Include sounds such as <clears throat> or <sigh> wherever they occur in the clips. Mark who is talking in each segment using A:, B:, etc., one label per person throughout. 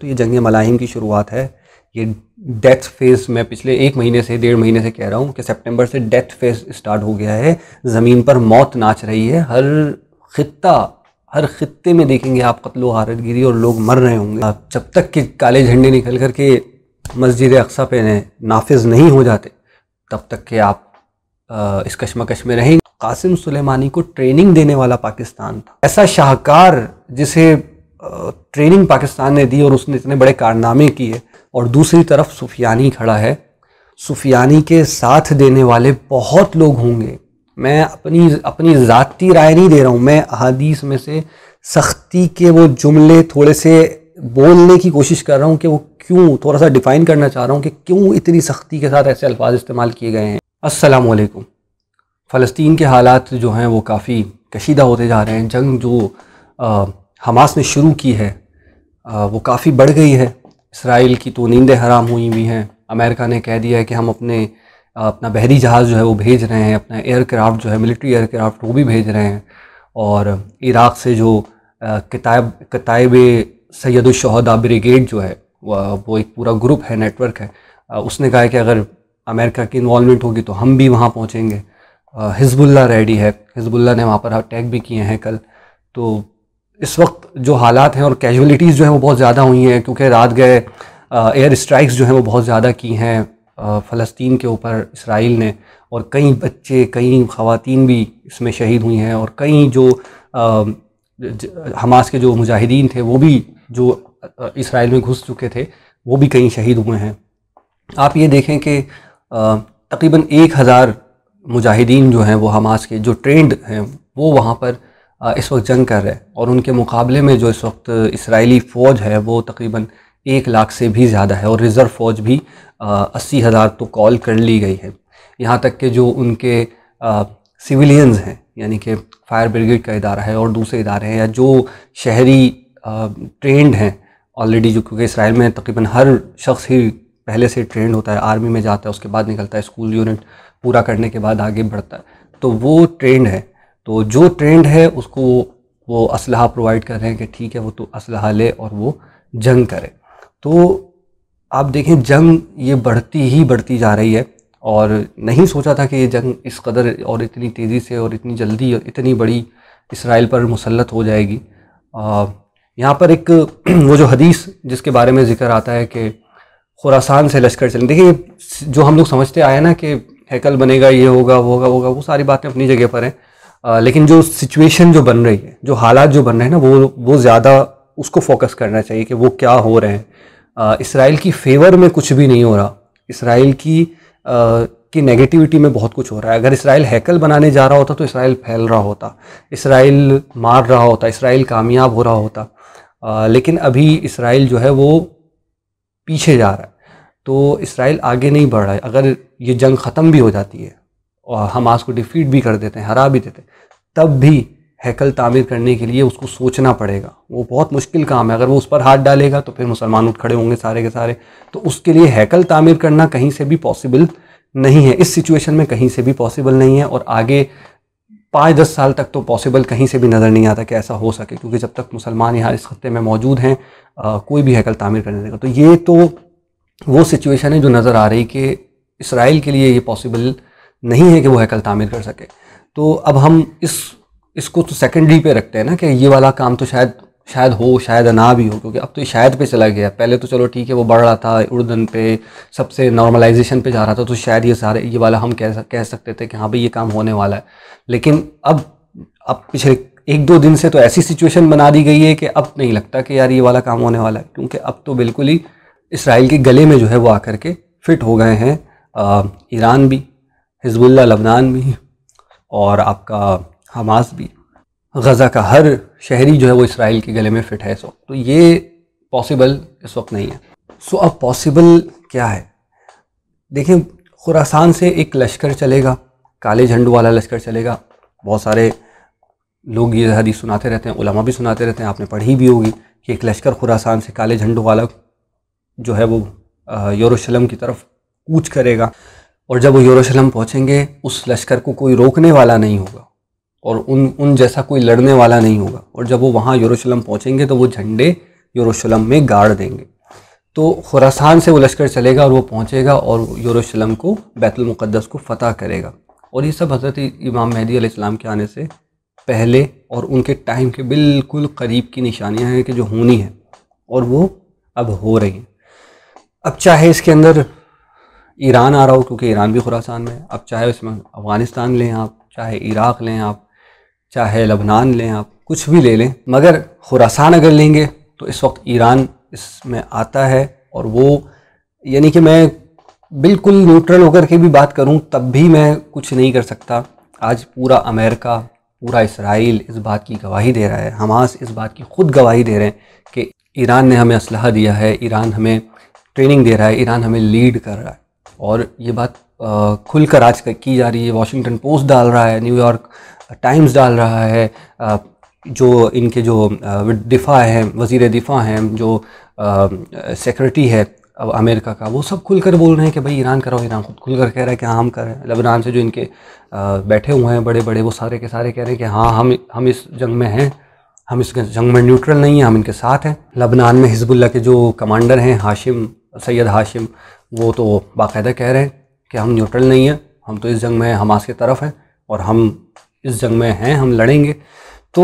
A: तो ये जंग मलाहिम की शुरुआत है ये डेथ फेज़ मैं पिछले एक महीने से डेढ़ महीने से कह रहा हूँ कि सितंबर से डेथ फेज़ स्टार्ट हो गया है ज़मीन पर मौत नाच रही है हर खत्ता हर खत्ते में देखेंगे आप कत्लो हारत गिरी और लोग मर रहे होंगे आप जब तक कि काले झंडे निकल कर के मस्जिद अक्सा पे नाफिज नहीं हो जाते तब तक के आप आ, इस कश्मकश में रहेंगे कासिम सुलेमानी को ट्रेनिंग देने वाला पाकिस्तान था ऐसा शाहकार जिसे ट्रेनिंग पाकिस्तान ने दी और उसने इतने बड़े कारनामे किए और दूसरी तरफ सुफियानी खड़ा है सुफियानी के साथ देने वाले बहुत लोग होंगे मैं अपनी अपनी ज़ाती राय नहीं दे रहा हूँ मैं अहादीस में से सख्ती के वो जुमले थोड़े से बोलने की कोशिश कर रहा हूँ कि वो क्यों थोड़ा सा डिफ़ाइन करना चाह रहा हूँ कि क्यों इतनी सख्ती के साथ ऐसे अल्फाज इस्तेमाल किए गए हैं असलम फ़लस्तीन के हालात जो हैं वो काफ़ी कशीदा होते जा रहे हैं जंग जो हमास ने शुरू की है वो काफ़ी बढ़ गई है इसराइल की तो नींदें हराम हुई हुई हैं अमेरिका ने कह दिया है कि हम अपने अपना बहरी जहाज़ जो है वो भेज रहे हैं अपना एयरक्राफ्ट जो है मिलिट्री एयरक्राफ्ट वो भी भेज रहे हैं और इराक़ से जो किताब किताब सैदुलशहदा ब्रिगेड जो है वो एक पूरा ग्रुप है नेटवर्क है उसने कहा है कि अगर अमेरिका की इन्वॉलमेंट होगी तो हम भी वहाँ पहुँचेंगे हिजबुल्ला रेडी है हिजबुल्ला ने वहाँ पर अटैक भी किए हैं कल तो इस वक्त जो हालात हैं और कैजुअलिटीज़ जो हैं वो बहुत ज़्यादा हुई हैं क्योंकि रात गए एयर स्ट्राइक्स जो हैं वो बहुत ज़्यादा की हैं फ़लस्तीन के ऊपर इसराइल ने और कई बच्चे कई ख़वान भी इसमें शहीद हुई हैं और कई जो हमास के जो मुजाहिदीन थे वो भी जो इसराइल में घुस चुके थे वो भी कई शहीद हुए हैं आप ये देखें कि तकरीबन एक हज़ार मुजाहिदीन जो हैं वो हमास के जो ट्रेंड हैं वो वहाँ पर इस वक्त जंग कर रहे हैं और उनके मुकाबले में जो इस वक्त इसराइली फ़ौज है वो तकरीबन एक लाख से भी ज़्यादा है और रिज़र्व फ़ौज भी अस्सी हज़ार तो कॉल कर ली गई है यहाँ तक कि जो उनके सिविलियंस हैं यानी कि फायर ब्रिगेड का इदारा है और दूसरे इदारे हैं या जो शहरी ट्रेंड हैं ऑलरेडी जो क्योंकि इसराइल में तकरीबन हर शख्स ही पहले से ट्रेंड होता है आर्मी में जाता है उसके बाद निकलता है स्कूल यूनिट पूरा करने के बाद आगे बढ़ता है तो वो ट्रेंड है तो जो ट्रेंड है उसको वो असलाह प्रोवाइड कर रहे हैं कि ठीक है वो तो असलाह ले और वो जंग करे तो आप देखें जंग ये बढ़ती ही बढ़ती जा रही है और नहीं सोचा था कि ये जंग इस कदर और इतनी तेज़ी से और इतनी जल्दी और इतनी बड़ी इसराइल पर मुसलत हो जाएगी यहाँ पर एक <clears throat> वो जो हदीस जिसके बारे में जिक्र आता है कि खुरासान से लश्कर चलें देखिए जो हम लोग समझते आए ना कि हैकल बनेगा ये होगा वो होगा वो होगा वो सारी बातें अपनी जगह पर हैं आ, लेकिन जो सिचुएशन जो बन रही है जो हालात जो बन रहे हैं ना वो वो ज़्यादा उसको फोकस करना चाहिए कि वो क्या हो रहे हैं इसराइल की फेवर में कुछ भी नहीं हो रहा इसराइल की आ, की नेगेटिविटी में बहुत कुछ हो रहा है अगर इसराइल हैकल बनाने जा रहा होता तो इसराइल फैल रहा होता इसराइल मार रहा होता इसराइल कामयाब हो रहा होता आ, लेकिन अभी इसराइल जो है वो पीछे जा रहा है तो इसराइल आगे नहीं बढ़ रहा है अगर ये जंग ख़त्म भी हो जाती है और हमास को डिफीट भी कर देते हैं हरा भी देते हैं तब भी हैकल तामीर करने के लिए उसको सोचना पड़ेगा वो बहुत मुश्किल काम है अगर वो उस पर हाथ डालेगा तो फिर मुसलमान उठ खड़े होंगे सारे के सारे तो उसके लिए हैकल तामीर करना कहीं से भी पॉसिबल नहीं है इस सिचुएशन में कहीं से भी पॉसिबल नहीं है और आगे पाँच दस साल तक तो पॉसिबल कहीं से भी नज़र नहीं आता कि ऐसा हो सके क्योंकि जब तक मुसलमान यहाँ इस खत्े में मौजूद हैं कोई भी हैकल तामीर करने देगा तो ये तो वो सिचुएशन है जो नज़र आ रही कि इसराइल के लिए ये पॉसिबल नहीं है कि वो हैकल तामीर कर सके तो अब हम इस इसको तो सेकेंडरी पे रखते हैं ना कि ये वाला काम तो शायद शायद हो शायद ना भी हो क्योंकि अब तो शायद पे चला गया पहले तो चलो ठीक है वो बढ़ रहा था उर्दन पे सबसे नॉर्मलाइजेशन पे जा रहा था तो शायद ये सारे ये वाला हम कह कह सकते थे कि हाँ भाई ये काम होने वाला है लेकिन अब अब पिछले एक दो दिन से तो ऐसी सिचुएशन बना दी गई है कि अब नहीं लगता कि यार ये वाला काम होने वाला है क्योंकि अब तो बिल्कुल ही इसराइल के गले में जो है वो आकर के फिट हो गए हैं ईरान भी हिजबुल्ला लबनान भी और आपका हमास भी गज़ा का हर शहरी जो है वो इसराइल के गले में फिट है इस वक्त तो ये पॉसिबल इस वक्त नहीं है सो अब पॉसिबल क्या है देखें खुरासान से एक लश्कर चलेगा काले झंडू वाला लश्कर चलेगा बहुत सारे लोग ये हदीस सुनाते रहते हैं उलमा भी सुनाते रहते हैं आपने पढ़ी भी होगी कि एक लश्कर खुरासान से काले झंडू वाला जो है वो यरूशलम की तरफ कूच करेगा और जब वो यरूशलेम पहुँचेंगे उस लश्कर को कोई रोकने वाला नहीं होगा और उन उन जैसा कोई लड़ने वाला नहीं होगा और जब वो वहाँ यरूशलेम पहुँचेंगे तो वो झंडे यरूशलेम में गाड़ देंगे तो खुरासान से वो लश्कर चलेगा और वो पहुँचेगा और यरूशलेम को बैतुलमक़दस को फ़तह करेगा और ये सब हज़रत इमाम मेहदी अलैहिस्सलाम के आने से पहले और उनके टाइम के बिल्कुल करीब की निशानियाँ हैं कि जो होनी है और वो अब हो रही हैं अब चाहे इसके अंदर ईरान आ रहा हो क्योंकि ईरान भी खुरासान में है अब चाहे उसमें अफ़गानिस्तान लें आप चाहे इराक़ लें आप चाहे लबनान लें आप कुछ भी ले लें मगर खुरासान अगर लेंगे तो इस वक्त ईरान इसमें आता है और वो यानी कि मैं बिल्कुल न्यूट्रल होकर के भी बात करूं तब भी मैं कुछ नहीं कर सकता आज पूरा अमेरिका पूरा इसराइल इस बात की गवाही दे रहा है हमास इस बात की खुद गवाही दे रहे हैं कि ईरान ने हमें इसलह दिया है ईरान हमें ट्रेनिंग दे रहा है ईरान हमें लीड कर रहा है और ये बात खुलकर आज की जा रही है वाशिंगटन पोस्ट डाल रहा है न्यूयॉर्क टाइम्स डाल रहा है जो इनके जो दिफ़ा हैं वज़ी दिफ़ा हैं जो सेक्रेटरी है अब अमेरिका का वो सब खुलकर बोल रहे हैं कि भाई ईरान करो ईरान खुद खुलकर कह रहा है कि हाँ हम कर रहे हैं लबनान से जो इनके बैठे हुए हैं बड़े बड़े वो सारे के सारे कह रहे हैं कि हाँ हम हम इस जंग में हैं हम इस जंग में न्यूट्रल नहीं हैं हम इनके साथ हैं लबनान में हिजबुल्ला के जो कमांडर हैं हाशिम सैयद हाशिम वो तो बाकायदा कह रहे हैं कि हम न्यूट्रल नहीं हैं हम तो इस जंग में हमास के तरफ हैं और हम इस जंग में हैं हम लड़ेंगे तो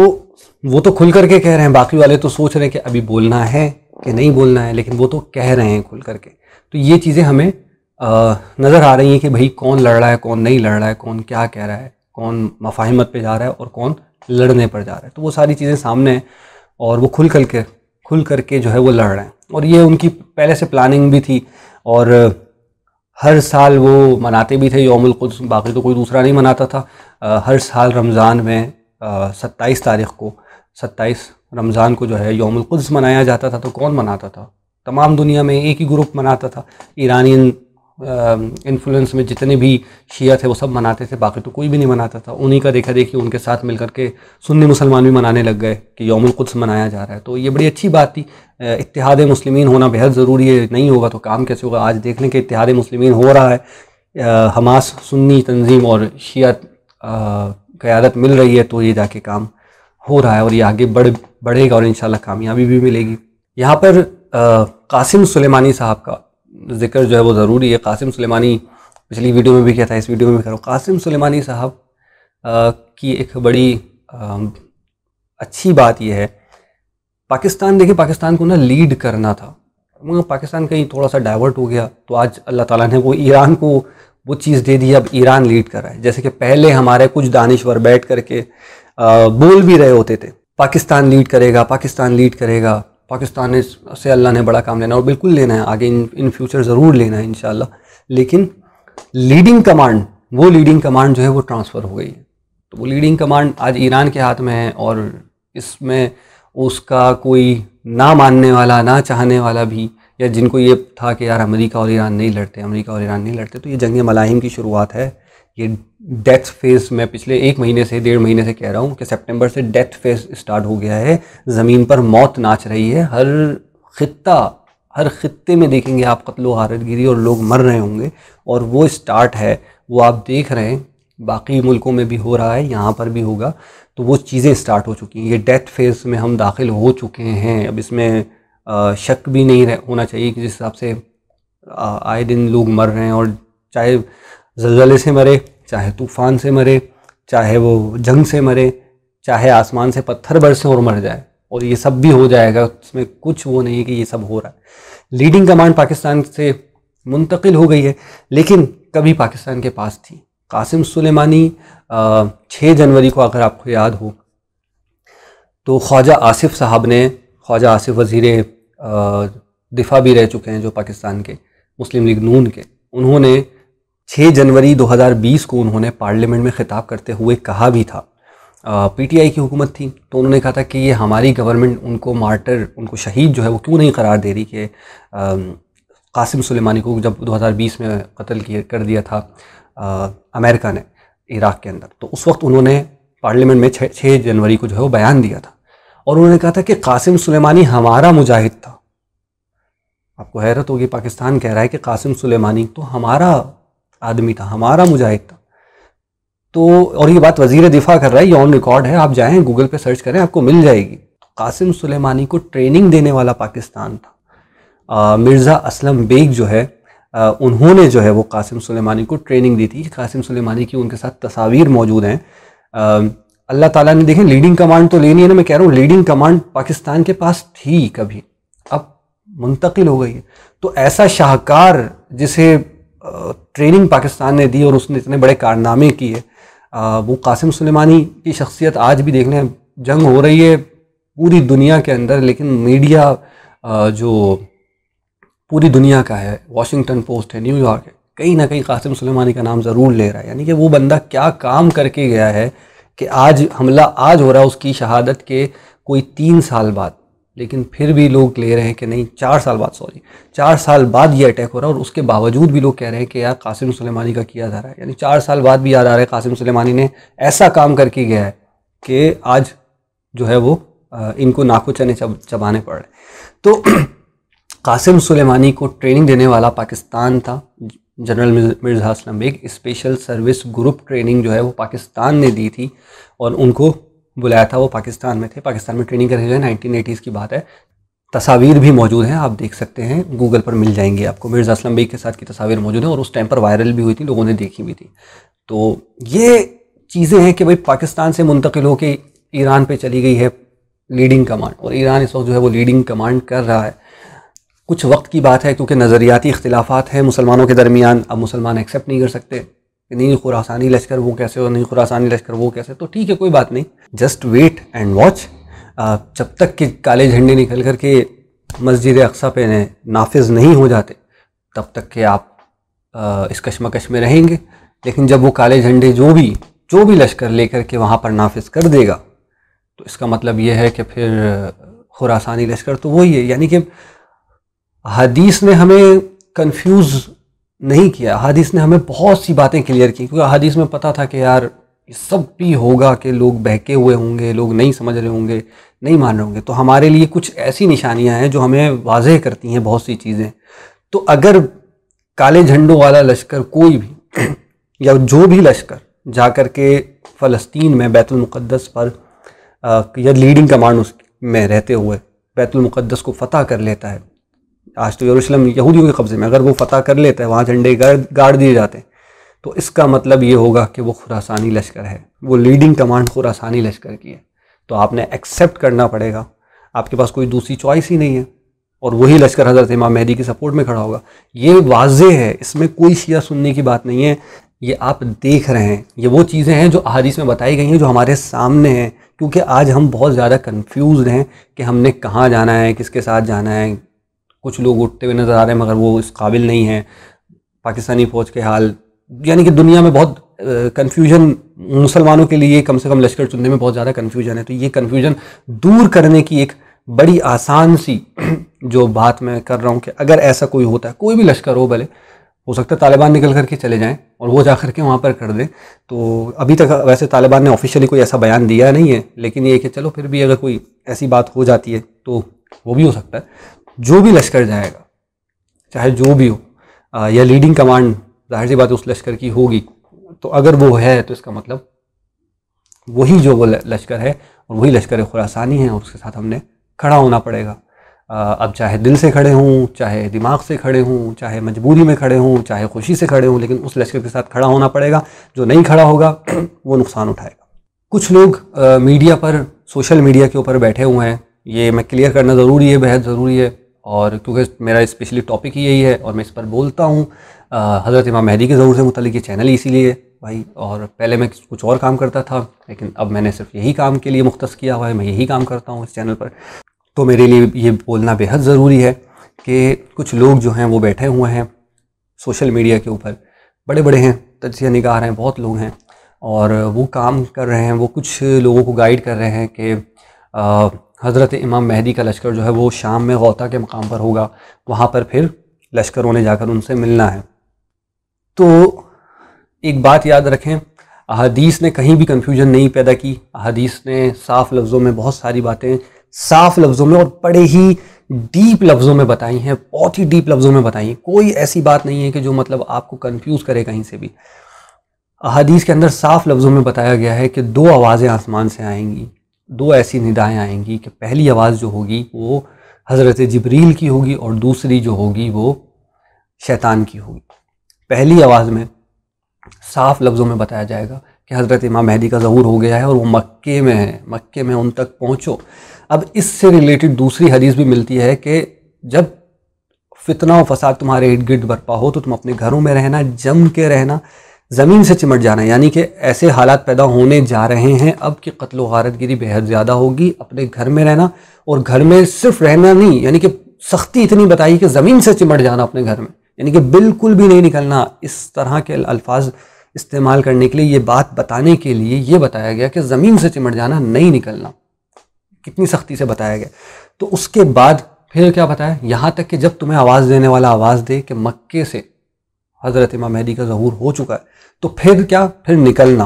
A: वो तो खुल करके कह रहे हैं बाकी वाले तो सोच रहे हैं कि अभी बोलना है कि नहीं बोलना है लेकिन वो तो कह रहे हैं खुल करके तो ये चीज़ें हमें नज़र आ रही हैं कि भाई कौन लड़ रहा है कौन नहीं लड़ रहा है कौन क्या कह रहा है कौन मफाहमत पे जा रहा है और कौन लड़ने पर जा रहा है तो वो सारी चीज़ें सामने हैं और वो खुल करके खुल करके जो है वो लड़ रहे हैं और ये उनकी पहले से प्लानिंग भी थी और हर साल वो मनाते भी थे योमकुद्स बाकी तो कोई दूसरा नहीं मनाता था आ, हर साल रमज़ान में सत्ताईस तारीख को सत्ताईस रमज़ान को जो है योमकुद्स मनाया जाता था तो कौन मनाता था तमाम दुनिया में एक ही ग्रुप मनाता था ईरानियन इन्फ्लुएंस में जितने भी शिया थे वो सब मनाते थे बाकी तो कोई भी नहीं मनाता था उन्हीं का देखा देखिए उनके साथ मिलकर के सुन्नी मुसलमान भी मनाने लग गए कि यौमुल कुद्स मनाया जा रहा है तो ये बड़ी अच्छी बात थी इतिहाद मुस्लिमीन होना बेहद ज़रूरी है नहीं होगा तो काम कैसे होगा आज देख लें कि इतिहाद मुस्लिमीन हो रहा है हमास सुन्नी तंजीम और शिया क़्यादत मिल रही है तो ये जाके काम हो रहा है और ये आगे बढ़ बढ़ेगा और इन कामयाबी भी मिलेगी यहाँ पर आ, कासिम सुलेमानी साहब का जिक्र जो है वो ज़रूरी है कासिम सलेमानी पिछली वीडियो में भी किया था इस वीडियो में भी करो कासिम सलेमानी साहब की एक बड़ी आ, अच्छी बात यह है पाकिस्तान देखिए पाकिस्तान को ना लीड करना था मगर पाकिस्तान कहीं थोड़ा सा डाइवर्ट हो गया तो आज अल्लाह ताला ने वो ईरान को वो चीज़ दे दी अब ईरान लीड कर रहा है जैसे कि पहले हमारे कुछ दानिश्वर बैठ करके बोल भी रहे होते थे पाकिस्तान लीड करेगा पाकिस्तान लीड करेगा पाकिस्तान ने से अल्लाह ने बड़ा काम लेना और बिल्कुल लेना है आगे इन इन फ्यूचर ज़रूर लेना है इन लेकिन लीडिंग कमांड वो लीडिंग कमांड जो है वो ट्रांसफ़र हो गई है तो वो लीडिंग कमांड आज ईरान के हाथ में है और इसमें उसका कोई ना मानने वाला ना चाहने वाला भी या जिनको ये था कि यार अमेरिका और ईरान नहीं लड़ते अमेरिका और ईरान नहीं लड़ते तो ये जंग मलाहिम की शुरुआत है ये डेथ फेज़ मैं पिछले एक महीने से डेढ़ महीने से कह रहा हूँ कि सितंबर से डेथ फेज़ स्टार्ट हो गया है ज़मीन पर मौत नाच रही है हर खत्ता हर खत्ते में देखेंगे आप कत्लो हारतगिरी और लोग मर रहे होंगे और वो स्टार्ट है वो आप देख रहे हैं बाकी मुल्कों में भी हो रहा है यहाँ पर भी होगा तो वो चीज़ें स्टार्ट हो चुकी हैं ये डेथ फेज़ में हम दाखिल हो चुके हैं अब इसमें शक भी नहीं होना चाहिए कि जिस हिसाब से आए दिन लोग मर रहे हैं और चाहे जलजले से मरे चाहे तूफान से मरे चाहे वो जंग से मरे चाहे आसमान से पत्थर बरसें और मर जाए और ये सब भी हो जाएगा उसमें कुछ वो नहीं कि ये सब हो रहा है लीडिंग कमांड पाकिस्तान से मुंतकिल हो गई है लेकिन कभी पाकिस्तान के पास थी कासिम सुलेमानी छः जनवरी को अगर आपको याद हो तो ख्वाजा आसिफ साहब ने ख्वाजा आसिफ वज़ीर दिफा भी रह चुके हैं जो पाकिस्तान के मुस्लिम लीग नून के उन्होंने 6 जनवरी 2020 को उन्होंने पार्लियामेंट में खिताब करते हुए कहा भी था पीटीआई की हुकूमत थी तो उन्होंने कहा था कि ये हमारी गवर्नमेंट उनको मार्टर उनको शहीद जो है वो क्यों नहीं करार दे रही कि कासिम सुलेमानी को जब 2020 में कत्ल किया कर दिया था आ, अमेरिका ने इराक़ के अंदर तो उस वक्त उन्होंने पार्लियामेंट में छः जनवरी को जो है वो बयान दिया था और उन्होंने कहा था कि कासिम सुलेमानी हमारा मुजाहिद था आपको हैरत होगी पाकिस्तान कह रहा है कि कासिम सुलेमानी तो हमारा आदमी था हमारा मुजाहिद था तो और ये बात वजीर दिफा कर रहा है ये ऑन रिकॉर्ड है आप जाएं गूगल पे सर्च करें आपको मिल जाएगी कासिम सुलेमानी को ट्रेनिंग देने वाला पाकिस्तान था मिर्ज़ा असलम बेग जो है आ, उन्होंने जो है वो कासिम सुलेमानी को ट्रेनिंग दी थी कासिम सुलेमानी की उनके साथ तस्वीर मौजूद हैं अल्लाह ताला ने देखें लीडिंग कमांड तो लेनी है ना मैं कह रहा हूँ लीडिंग कमांड पाकिस्तान के पास थी कभी अब मुंतकिल हो गई है तो ऐसा शाहकार जिसे ट्रेनिंग पाकिस्तान ने दी और उसने इतने बड़े कारनामे किए वो कासिम सुलेमानी की शख्सियत आज भी देखने जंग हो रही है पूरी दुनिया के अंदर लेकिन मीडिया जो पूरी दुनिया का है वाशिंगटन पोस्ट है न्यूयॉर्क है कहीं ना कहीं कासिम सुलेमानी का नाम ज़रूर ले रहा है यानी कि वो बंदा क्या काम करके गया है कि आज हमला आज हो रहा है उसकी शहादत के कोई तीन साल बाद लेकिन फिर भी लोग ले रहे हैं कि नहीं चार साल बाद सॉरी चार साल बाद ये अटैक हो रहा है और उसके बावजूद भी लोग कह रहे हैं कि यार कासिम सुलेमानी का किया जा रहा है यानी चार साल बाद भी याद आ रहा है कासिम सुलेमानी ने ऐसा काम करके गया है कि आज जो है वो इनको नाको चने चब, चबाने पड़ रहे तो <clears throat> कासिम सुलेमानी को ट्रेनिंग देने वाला पाकिस्तान था general Mirza Aslam Beg special service group training जो है वो पाकिस्तान ने दी थी और उनको बुलाया था वो पाकिस्तान में थे पाकिस्तान में ट्रेनिंग करके गए नाइनटीन एटीज़ की बात है तस्वीर भी मौजूद हैं आप देख सकते हैं गूगल पर मिल जाएंगे आपको मिर्जा असलम भाई के साथ की तस्वीर मौजूद हैं और उस टाइम पर वायरल भी हुई थी लोगों ने देखी भी थी तो ये चीज़ें हैं कि भाई पाकिस्तान से मुंतकिल होकर ईरान पर चली गई है लीडिंग कमांड और ईरान इस वक्त जो है वो लीडिंग कमांड कर रहा है कुछ वक्त की बात है क्योंकि नज़रियाती इख्तलाफात हैं मुसलमानों के दरमियान अब मुसलमान एक्सेप्ट नहीं कर सकते नहीं खुरासानी लश्कर वो कैसे और नहीं खुरासानी लश्कर वो कैसे तो ठीक है कोई बात नहीं जस्ट वेट एंड वॉच जब तक कि काले झंडे निकल कर के मस्जिद अक्सा पे नाफिज नहीं हो जाते तब तक के आप आ, इस कश्मकश में रहेंगे लेकिन जब वो काले झंडे जो भी जो भी लश्कर लेकर के वहाँ पर नाफिज कर देगा तो इसका मतलब ये है कि फिर खुरासानी लश्कर तो वही है यानी कि हदीस ने हमें कन्फ्यूज़ नहीं किया हादिस ने हमें बहुत सी बातें क्लियर की क्योंकि हादिस में पता था कि यार ये सब भी होगा कि लोग बहके हुए होंगे लोग नहीं समझ रहे होंगे नहीं मान रहे होंगे तो हमारे लिए कुछ ऐसी निशानियां हैं जो हमें वाजह करती हैं बहुत सी चीज़ें तो अगर काले झंडों वाला लश्कर कोई भी <clears throat> या जो भी लश्कर जा कर के फ़लस्तीन में बैतुलमक़दस पर या लीडिंग कमांड उस में रहते हुए बैतुलमक़दस को फ़तह कर लेता है आज तो यरूशलम यहूदियों के कब्ज़े में अगर वो फतह कर लेते हैं वहाँ झंडे गाड़ दिए जाते हैं तो इसका मतलब ये होगा कि वो खुरासानी लश्कर है वो लीडिंग कमांड खुरासानी लश्कर की है तो आपने एक्सेप्ट करना पड़ेगा आपके पास कोई दूसरी चॉइस ही नहीं है और वही लश्कर हज़रत इमाम मेहदी की सपोर्ट में खड़ा होगा ये वाजे है इसमें कोई शिया सुनने की बात नहीं है ये आप देख रहे हैं ये वो चीज़ें हैं जो अहादीस में बताई गई हैं जो हमारे सामने हैं क्योंकि आज हम बहुत ज़्यादा कन्फ्यूज हैं कि हमने कहाँ जाना है किसके साथ जाना है कुछ लोग उठते हुए नज़र आ रहे हैं मगर वो इस काबिल नहीं है पाकिस्तानी फ़ौज के हाल यानी कि दुनिया में बहुत कन्फ्यूजन मुसलमानों के लिए कम से कम लश्कर चुनने में बहुत ज़्यादा कन्फ्यूजन है तो ये कन्फ्यूजन दूर करने की एक बड़ी आसान सी <clears throat> जो बात मैं कर रहा हूँ कि अगर ऐसा कोई होता है कोई भी लश्कर हो भले हो सकता है तालिबान निकल करके चले जाएं और वो जा करके वहाँ पर कर दें तो अभी तक वैसे तालिबान ने ऑफिशियली कोई ऐसा बयान दिया नहीं है लेकिन ये कि चलो फिर भी अगर कोई ऐसी बात हो जाती है तो वो भी हो सकता है जो भी लश्कर जाएगा चाहे जो भी हो या लीडिंग कमांड जाहिर सी बात उस लश्कर की होगी तो अगर वो है तो इसका मतलब वही जो वो लश्कर है और वही लश्कर खुरासानी है और उसके साथ हमने खड़ा होना पड़ेगा अब चाहे दिल से खड़े हों चाहे दिमाग से खड़े हों चाहे मजबूरी में खड़े हों चाहे खुशी से खड़े हों लेकिन उस लश्कर के साथ खड़ा होना पड़ेगा जो नहीं खड़ा होगा <clears throat> वो नुकसान उठाएगा कुछ लोग मीडिया पर सोशल मीडिया के ऊपर बैठे हुए हैं ये मैं क्लियर करना ज़रूरी है बेहद ज़रूरी है और क्योंकि मेरा स्पेशली टॉपिक ही यही है और मैं इस पर बोलता हूँ हज़रत इमाम मेहदी के ज़रूर से मुतलिक ये चैनल इसीलिए भाई और पहले मैं कुछ और काम करता था लेकिन अब मैंने सिर्फ यही काम के लिए मुख्त किया हुआ है मैं यही काम करता हूँ इस चैनल पर तो मेरे लिए ये बोलना बेहद ज़रूरी है कि कुछ लोग जो हैं वो बैठे हुए हैं सोशल मीडिया के ऊपर बड़े बड़े हैं तजिया निगाह हैं बहुत लोग हैं और वो काम कर रहे हैं वो कुछ लोगों को गाइड कर रहे हैं कि हज़रत इमाम महदी का लश्कर जो है वो शाम में गौता के मकाम पर होगा वहाँ पर फिर लश्करों ने जाकर उनसे मिलना है तो एक बात याद रखें अहदीस ने कहीं भी कन्फ्यूजन नहीं पैदा की अहदीस ने साफ़ लफ्ज़ों में बहुत सारी बातें साफ़ लफ्ज़ों में और बड़े ही डीप लफ्ज़ों में बताई हैं बहुत ही डीप लफ्ज़ों में बताई हैं कोई ऐसी बात नहीं है कि जो मतलब आपको कन्फ्यूज़ करे कहीं से भी अहदीस के अंदर साफ़ लफ्ज़ों में बताया गया है कि दो आवाज़ें आसमान से आएंगी दो ऐसी निदाएँ आएंगी कि पहली आवाज़ जो होगी वो हज़रत जबरील की होगी और दूसरी जो होगी वो शैतान की होगी पहली आवाज़ में साफ लफ्ज़ों में बताया जाएगा कि हज़रत इमाम मेहदी का ज़हूर हो गया है और वो मक्के में है मक्के में उन तक पहुँचो अब इससे रिलेटेड दूसरी हदीस भी मिलती है कि जब फितना और फसाद तुम्हारे इर्द गिर्द बरपा हो तो तुम अपने घरों में रहना जम के रहना ज़मीन से चिमट जाना यानी कि ऐसे हालात पैदा होने जा रहे हैं अब कि कत्ल वारतगिरी बेहद ज़्यादा होगी अपने घर में रहना और घर में सिर्फ रहना नहीं यानी कि सख्ती इतनी बताई कि ज़मीन से चिमट जाना अपने घर में यानी कि बिल्कुल भी नहीं निकलना इस तरह के अल्फाज इस्तेमाल करने के लिए ये बात बताने के लिए ये बताया गया कि ज़मीन से चिमट जाना नहीं निकलना कितनी सख्ती से बताया गया तो उसके बाद फिर क्या बताया यहाँ तक कि जब तुम्हें आवाज़ देने वाला आवाज़ दे कि मक्के से हज़रत इमाम मेहदी का जहूर हो चुका है तो फिर क्या फिर निकलना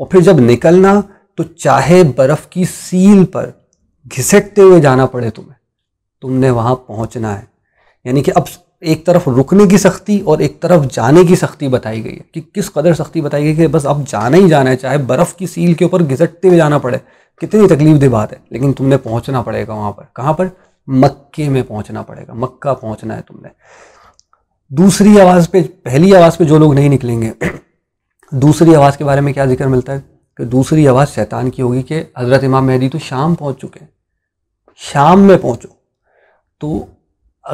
A: और फिर जब निकलना तो चाहे बर्फ़ की सील पर घिसटते हुए जाना पड़े तुम्हें तुमने वहां पहुंचना है यानी कि अब एक तरफ रुकने की सख्ती और एक तरफ जाने की सख्ती बताई गई है कि किस कदर सख्ती बताई गई कि बस अब जाना ही जाना है चाहे बर्फ़ की सील के ऊपर घिसटते हुए जाना पड़े कितनी तकलीफ दी बात है लेकिन तुमने पहुंचना पड़ेगा वहां पर कहाँ पर मक्के में पहुंचना पड़ेगा मक्का पहुंचना है तुमने दूसरी आवाज़ पे पहली आवाज़ पे जो लोग नहीं निकलेंगे दूसरी आवाज़ के बारे में क्या जिक्र मिलता है कि दूसरी आवाज़ शैतान की होगी कि हज़रत इमाम मेहदी तो शाम पहुँच चुके हैं शाम में पहुँचो तो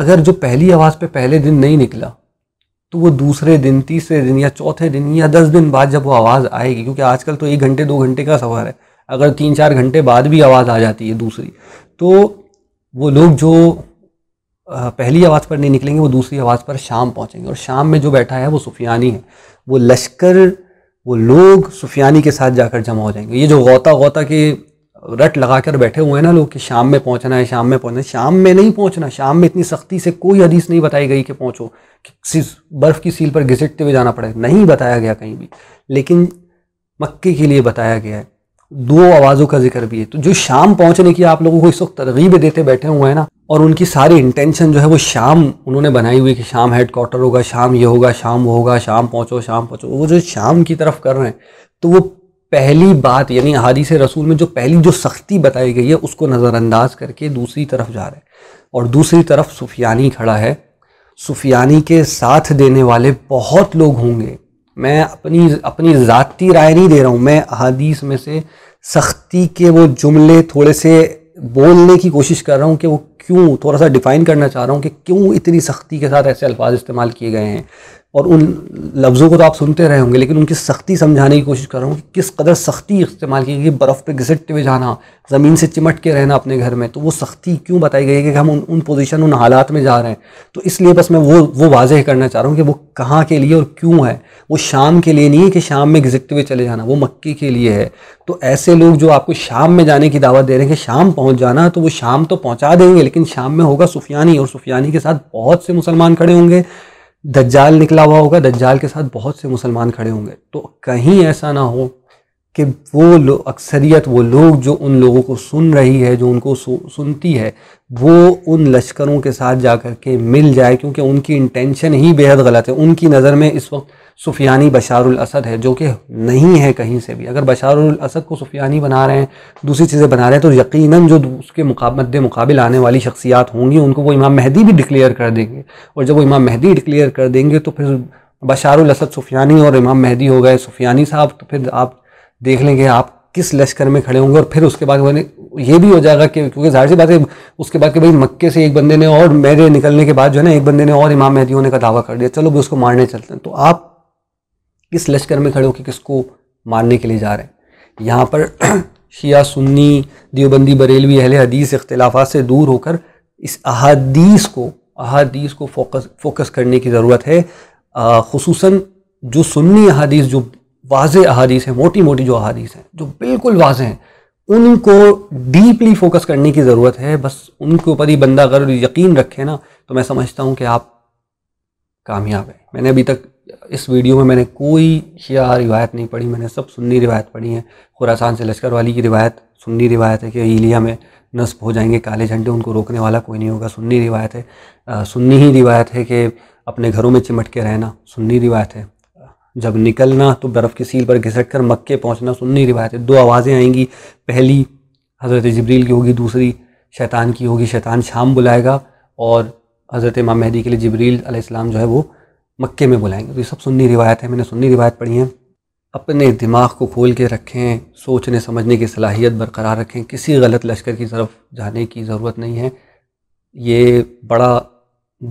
A: अगर जो पहली आवाज़ पे पहले दिन नहीं निकला तो वो दूसरे दिन तीसरे दिन या चौथे दिन या दस दिन बाद जब वो आवाज़ आएगी क्योंकि आजकल तो एक घंटे दो घंटे का सवार है अगर तीन चार घंटे बाद भी आवाज़ आ जाती है दूसरी तो वो लोग जो पहली आवाज़ पर नहीं निकलेंगे वो दूसरी आवाज़ पर शाम पहुँचेंगे और शाम में जो बैठा है वो सुफियानी है वो लश्कर वो लोग सुफियानी के साथ जाकर जमा हो जाएंगे ये जो गौता गौता के रट लगा कर बैठे हुए हैं ना लोग कि शाम में पहुंचना है शाम में पहुंचना है शाम में नहीं पहुंचना शाम में इतनी सख्ती से कोई हदीस नहीं बताई गई कि पहुंचो कि बर्फ़ की सील पर घिसटते हुए जाना पड़ेगा नहीं बताया गया कहीं भी लेकिन मक्के के लिए बताया गया है दो आवाज़ों का जिक्र भी है तो जो शाम पहुंचने की आप लोगों को इस वक्त तरगीब देते बैठे हुए हैं ना और उनकी सारी इंटेंशन जो है वो शाम उन्होंने बनाई हुई कि शाम हेड क्वार्टर होगा शाम ये होगा शाम वो होगा शाम पहुँचो शाम पहुँचो वो जो शाम की तरफ कर रहे हैं तो वो पहली बात यानी से रसूल में जो पहली जो सख्ती बताई गई है उसको नज़रअंदाज करके दूसरी तरफ जा रहे हैं और दूसरी तरफ सुफियानी खड़ा है सुफियानी के साथ देने वाले बहुत लोग होंगे मैं अपनी अपनी ज़ाती राय नहीं दे रहा हूँ मैं अदीस में से सख्ती के वो जुमले थोड़े से बोलने की कोशिश कर रहा हूँ कि वो क्यों थोड़ा सा डिफ़ाइन करना चाह रहा हूँ कि क्यों इतनी सख्ती के साथ ऐसे अल्फाज इस्तेमाल किए गए हैं और उन लफ्ज़ों को तो आप सुनते रहे होंगे लेकिन उनकी सख्ती समझाने की कोशिश कर रहा हूँ कि किस कदर सख्ती इस्तेमाल की गई बर्फ़ पे घिसटते हुए जाना ज़मीन से चिमट के रहना अपने घर में तो वो सख्ती क्यों बताई गई है कि हम उन उन पोजीशन उन हालात में जा रहे हैं तो इसलिए बस मैं वो वो वाजह करना चाह रहा हूँ कि वो कहाँ के लिए और क्यों है वो शाम के लिए नहीं है कि शाम में घिसटते हुए चले जाना वो मक्के के लिए है तो ऐसे लोग जो आपको शाम में जाने की दावत दे रहे हैं कि शाम पहुँच जाना तो वो शाम तो पहुँचा देंगे लेकिन शाम में होगा सुफियानी और सुफियानी के साथ बहुत से मुसलमान खड़े होंगे दज्जाल निकला हुआ होगा दज्जाल के साथ बहुत से मुसलमान खड़े होंगे तो कहीं ऐसा ना हो कि वो लोग अक्सरियत वो लोग जो उन लोगों को सुन रही है जो उनको सुनती है वो उन लश्करों के साथ जा कर के मिल जाए क्योंकि उनकी इंटेंशन ही बेहद गलत है उनकी नज़र में इस वक्त सुफियानी बशारुल असद है जो कि नहीं है कहीं से भी अगर बशारुल असद को सुफियानी बना रहे हैं दूसरी चीज़ें बना रहे हैं तो यकीनन जो उसके मद मुकाबल आने वाली शख्सियात होंगी उनको वो इमाम महदी भी डिक्लेयर कर देंगे और जब वो इमाम महदी डिक्लेयर कर देंगे तो फिर बशारुल असद सुफियानी और इमाम महदी हो गए सुफियानी साहब तो फिर आप देख लेंगे आप किस लश्कर में खड़े होंगे और फिर उसके बाद मैंने ये भी हो जाएगा कि क्योंकि जाहिर सी बात है उसके बाद कि भाई मक्के से एक बंदे ने और मेरे निकलने के बाद जो है ना एक बंदे ने और इमाम महदी होने का दावा कर दिया चलो भी उसको मारने चलते हैं तो आप किस लश्कर में खड़े होकर किसको मारने के लिए जा रहे हैं यहाँ पर <clears throat> शिया सुन्नी देवबंदी बरेलवी अहल हदीस इख्तलाफा से दूर होकर इस अहादीस को अहादीस को फोकस फोकस करने की ज़रूरत है खसूस जो सुन्नी अहादीस जो वाज अहादीस हैं मोटी मोटी जो अहादीस हैं जो बिल्कुल वाज हैं उनको डीपली फोकस करने की ज़रूरत है बस उनके ऊपर ही बंदा अगर यकीन रखे ना तो मैं समझता हूँ कि आप कामयाब है मैंने अभी तक इस वीडियो में मैंने कोई शिया रिवायत नहीं पढ़ी मैंने सब सुन्नी रिवायत पढ़ी है खुरासान से लश्कर वाली की रिवायत सुन्नी रिवायत है कि ईलिया में नस्ब हो जाएंगे काले झंडे उनको रोकने वाला कोई नहीं होगा सुन्नी रिवायत है सुन्नी ही रिवायत है कि अपने घरों में चिमट के रहना सुन्नी रिवायत है जब निकलना तो बर्फ़ की सील पर घिसट कर मक्के पहुँचना सुन्नी रिवायत है दो आवाज़ें आएंगी पहली हज़रत जबरील की होगी दूसरी शैतान की होगी शैतान शाम बुलाएगा और हज़रत इमाम महदी के लिए जबरील अलैहिस्सलाम जो है वो मक्के में बुलाएंगे तो ये सब सुन्नी रिवायत है मैंने सुन्नी रिवायत पढ़ी है अपने दिमाग को खोल के रखें सोचने समझने की सलाहियत बरकरार रखें किसी गलत लश्कर की तरफ जाने की ज़रूरत नहीं है ये बड़ा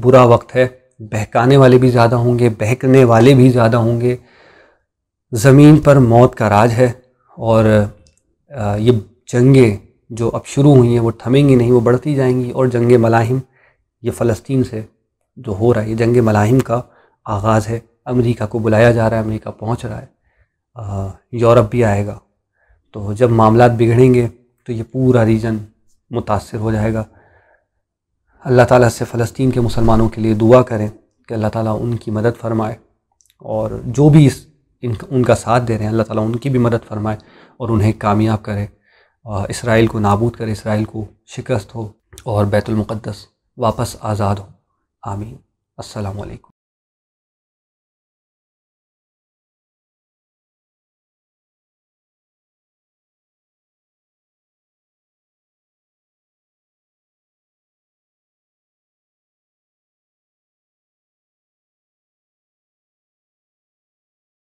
A: बुरा वक्त है बहकाने वाले भी ज़्यादा होंगे बहकने वाले भी ज़्यादा होंगे ज़मीन पर मौत का राज है और ये जंगें जो अब शुरू हुई हैं वो थमेंगी नहीं वो बढ़ती जाएंगी और जंग मलाहिम ये फ़लस्तीन से जो हो रहा है ये जंग मलाहिम का आगाज़ है अमेरिका को बुलाया जा रहा है अमेरिका पहुंच रहा है यूरोप भी आएगा तो जब मामला बिगड़ेंगे तो ये पूरा रीजन मुतासर हो जाएगा अल्लाह ताला से फ़लस्तीन के मुसलमानों के लिए दुआ करें कि अल्लाह ताला उनकी मदद फरमाए और जो भी इस इन उनका साथ दे रहे हैं अल्लाह ताला उनकी भी मदद फरमाए और उन्हें कामयाब करे इसराइल को नाबूद करे इसराइल को शिकस्त हो और बैतुलमक़दस वापस आज़ाद हो आमीन असलकम